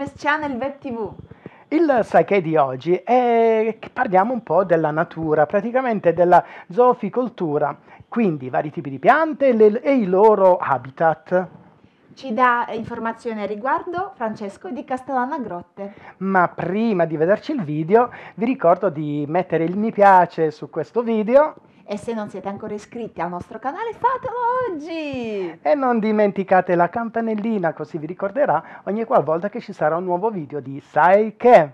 Hermes Channel Web TV. Il sake di oggi è che parliamo un po' della natura, praticamente della zooficoltura, quindi vari tipi di piante le, e i loro habitat. Ci dà informazioni al riguardo Francesco di Castellana Grotte. Ma prima di vederci il video vi ricordo di mettere il mi piace su questo video e se non siete ancora iscritti al nostro canale, fatelo oggi! E non dimenticate la campanellina, così vi ricorderà ogni qualvolta che ci sarà un nuovo video di Sai che.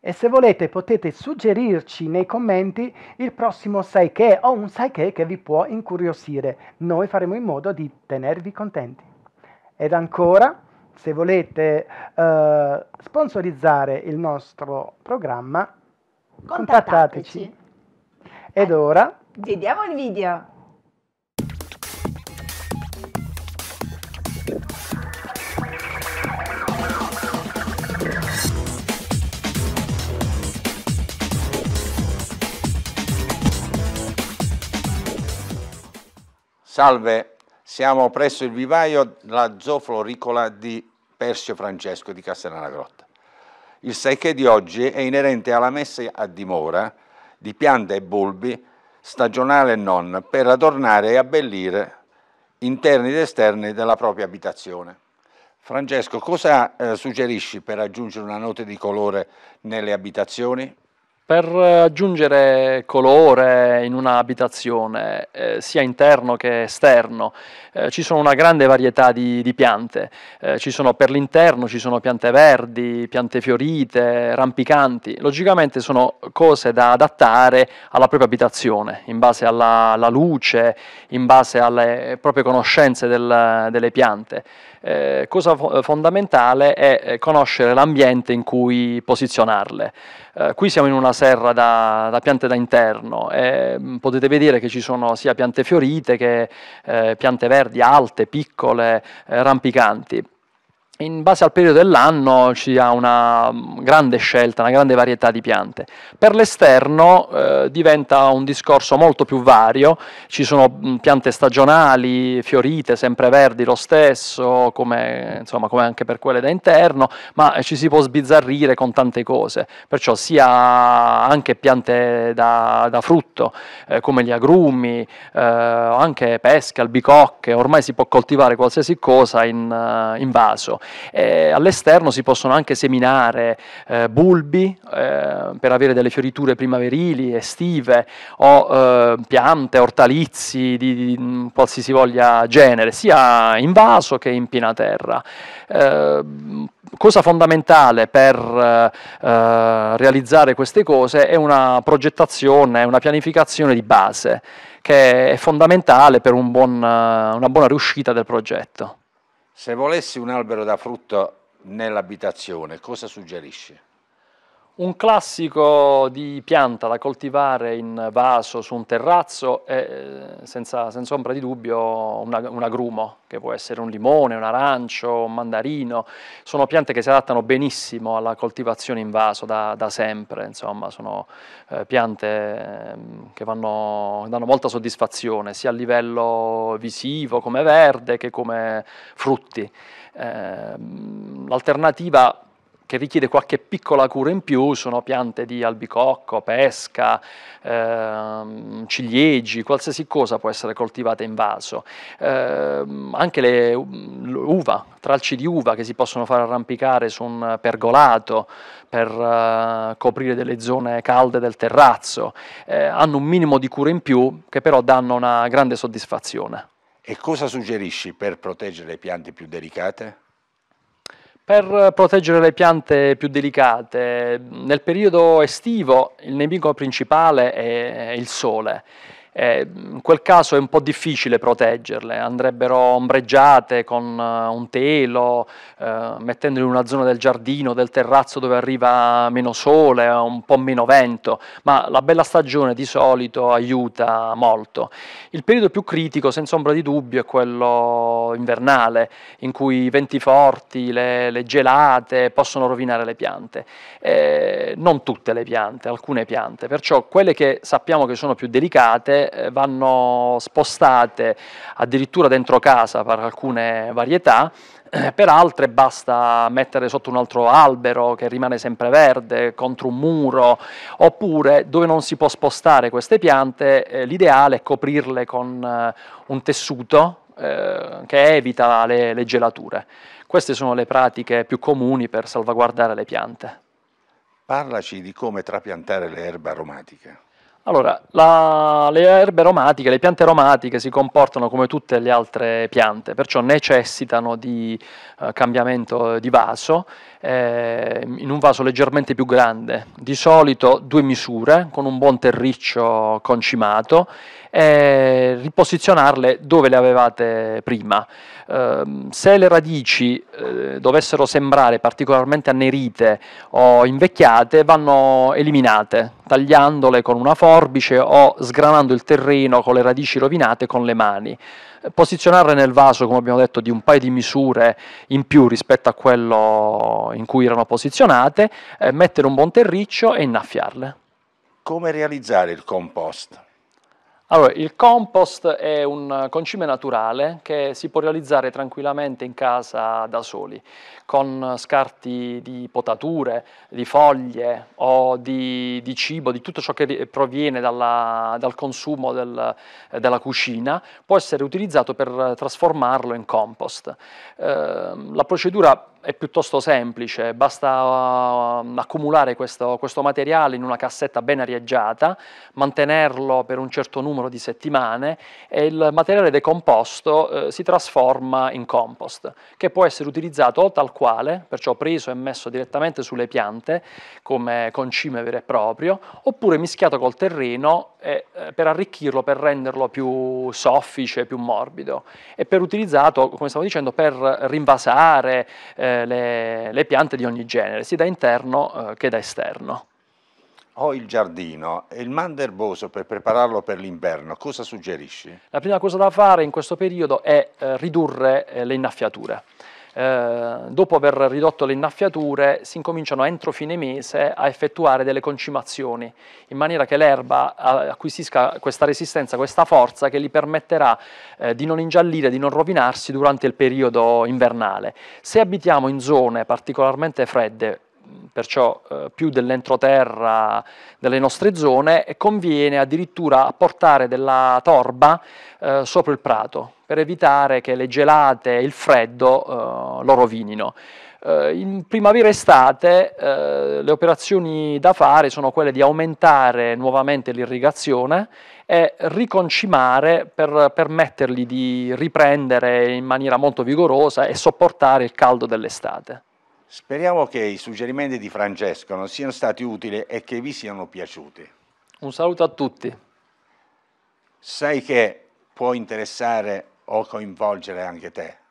E se volete potete suggerirci nei commenti il prossimo sai che o un sai che che vi può incuriosire. Noi faremo in modo di tenervi contenti. Ed ancora, se volete eh, sponsorizzare il nostro programma, contattateci. contattateci. Ed ora Vediamo il video. Salve, siamo presso il vivaio della zoofloricola di Persio Francesco di Castellana Grotta. Il saichè di oggi è inerente alla messa a dimora di piante e bulbi stagionale e non, per adornare e abbellire interni ed esterni della propria abitazione. Francesco, cosa eh, suggerisci per aggiungere una nota di colore nelle abitazioni? Per aggiungere colore in un'abitazione, eh, sia interno che esterno, eh, ci sono una grande varietà di, di piante. Eh, sono, per l'interno ci sono piante verdi, piante fiorite, rampicanti. Logicamente sono cose da adattare alla propria abitazione, in base alla, alla luce, in base alle proprie conoscenze del, delle piante. Eh, cosa fo fondamentale è eh, conoscere l'ambiente in cui posizionarle. Eh, qui siamo in una serra da, da piante da interno. E, ehm, potete vedere che ci sono sia piante fiorite che eh, piante verdi alte, piccole, eh, rampicanti in base al periodo dell'anno ci ha una mm, grande scelta, una grande varietà di piante. Per l'esterno eh, diventa un discorso molto più vario, ci sono mm, piante stagionali, fiorite, sempreverdi lo stesso, come, insomma, come anche per quelle da interno, ma eh, ci si può sbizzarrire con tante cose, perciò sia anche piante da, da frutto, eh, come gli agrumi, eh, anche pesche, albicocche, ormai si può coltivare qualsiasi cosa in, eh, in vaso. Eh, all'esterno si possono anche seminare eh, bulbi eh, per avere delle fioriture primaverili, estive, o eh, piante, ortalizi di, di, mm, qualsiasi voglia genere, sia in vaso che in piena pinaterra. Eh, mm, cosa fondamentale per realizzare queste cose è una progettazione, una pianificazione di base che è fondamentale per un buon, una buona riuscita del progetto. Se volessi un albero da frutto nell'abitazione, cosa suggerisci? Un classico di pianta da coltivare in vaso su un terrazzo è eh, senza, senza ombra di dubbio una, un agrumo, che può essere un limone, un arancio, un mandarino. Sono piante che si adattano benissimo alla coltivazione in vaso da, da sempre, insomma, sono eh, piante ehm, che vanno, danno molta soddisfazione sia a livello visivo come verde che come frutti. Eh, l'alternativa che richiede qualche piccola cura in più sono piante di albicocco, pesca, ehm, ciliegi, qualsiasi cosa può essere coltivata in vaso. Eh, anche le uva, tralci di uva che si possono far arrampicare su un pergolato per eh, coprire delle zone calde del terrazzo, eh, hanno un minimo di cura in più che però danno una grande soddisfazione. E cosa suggerisci per proteggere le piante più delicate? Per proteggere le piante più delicate, nel periodo estivo il nemico principale è il sole. Eh, in quel caso è un po' difficile proteggerle, andrebbero ombreggiate con eh, un telo, eh, mettendole in una zona del giardino, del terrazzo dove arriva meno sole, un po' meno vento, ma la bella stagione di solito aiuta molto. Il periodo più critico, senza ombra di dubbio, è quello invernale, in cui i venti forti, le, le gelate possono rovinare le piante. Eh, non tutte le piante, alcune piante, perciò quelle che sappiamo che sono più delicate eh, vanno spostate addirittura dentro casa per alcune varietà, eh, per altre basta mettere sotto un altro albero che rimane sempre verde, contro un muro, oppure dove non si può spostare queste piante, eh, l'ideale è coprirle con un tessuto che evita le, le gelature. Queste sono le pratiche più comuni per salvaguardare le piante. Parlaci di come trapiantare le erbe aromatiche. Allora, la, le erbe aromatiche, le piante aromatiche si comportano come tutte le altre piante, perciò necessitano di eh, cambiamento di vaso, eh, in un vaso leggermente più grande, di solito due misure, con un buon terriccio concimato e eh, riposizionarle dove le avevate prima. Ehm, se le radici eh, dovessero sembrare particolarmente annerite o invecchiate, vanno eliminate, tagliandole con una forbice o sgranando il terreno con le radici rovinate con le mani. Posizionarle nel vaso, come abbiamo detto, di un paio di misure in più rispetto a quello in cui erano posizionate, eh, mettere un buon terriccio e innaffiarle. Come realizzare il compost? Allora, il compost è un concime naturale che si può realizzare tranquillamente in casa da soli, con scarti di potature, di foglie o di, di cibo, di tutto ciò che proviene dalla, dal consumo del, della cucina, può essere utilizzato per trasformarlo in compost. Eh, la procedura è piuttosto semplice, basta uh, accumulare questo, questo, materiale in una cassetta ben arieggiata, mantenerlo per un certo numero di settimane e il materiale decomposto eh, si trasforma in compost, che può essere utilizzato o tal quale, perciò preso e messo direttamente sulle piante come concime vero e proprio, oppure mischiato col terreno e, eh, per arricchirlo, per renderlo più soffice, più morbido e per utilizzato, come stavo dicendo, per rinvasare, eh, eh, le, le, piante di ogni genere, sia da interno eh, che da esterno. Ho il giardino e il manderboso per prepararlo per l'inverno, cosa suggerisci? La prima cosa da fare in questo periodo è eh, ridurre eh, le innaffiature. Eh, dopo aver ridotto le innaffiature si incominciano entro fine mese a effettuare delle concimazioni in maniera che l'erba acquisisca questa resistenza, questa forza che gli permetterà eh, di non ingiallire, di non rovinarsi durante il periodo invernale. Se abitiamo in zone particolarmente fredde, perciò eh, più dell'entroterra delle nostre zone, conviene addirittura apportare della torba eh, sopra il prato, per evitare che le gelate e il freddo eh, lo rovinino. Eh, in primavera e estate eh, le operazioni da fare sono quelle di aumentare nuovamente l'irrigazione e riconcimare per permettergli di riprendere in maniera molto vigorosa e sopportare il caldo dell'estate. Speriamo che i suggerimenti di Francesco non siano stati utili e che vi siano piaciuti. Un saluto a tutti. Sai che può interessare o coinvolgere anche te.